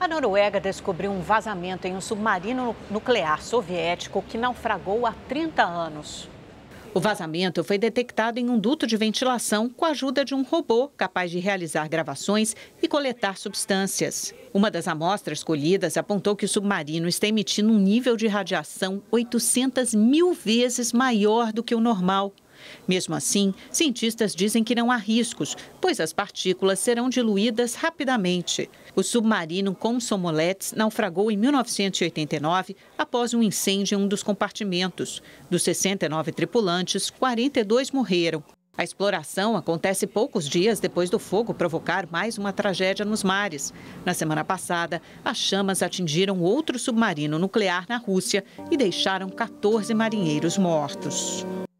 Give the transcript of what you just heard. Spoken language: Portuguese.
A Noruega descobriu um vazamento em um submarino nuclear soviético que naufragou há 30 anos. O vazamento foi detectado em um duto de ventilação com a ajuda de um robô capaz de realizar gravações e coletar substâncias. Uma das amostras colhidas apontou que o submarino está emitindo um nível de radiação 800 mil vezes maior do que o normal. Mesmo assim, cientistas dizem que não há riscos, pois as partículas serão diluídas rapidamente. O submarino Komsomolets naufragou em 1989 após um incêndio em um dos compartimentos. Dos 69 tripulantes, 42 morreram. A exploração acontece poucos dias depois do fogo provocar mais uma tragédia nos mares. Na semana passada, as chamas atingiram outro submarino nuclear na Rússia e deixaram 14 marinheiros mortos.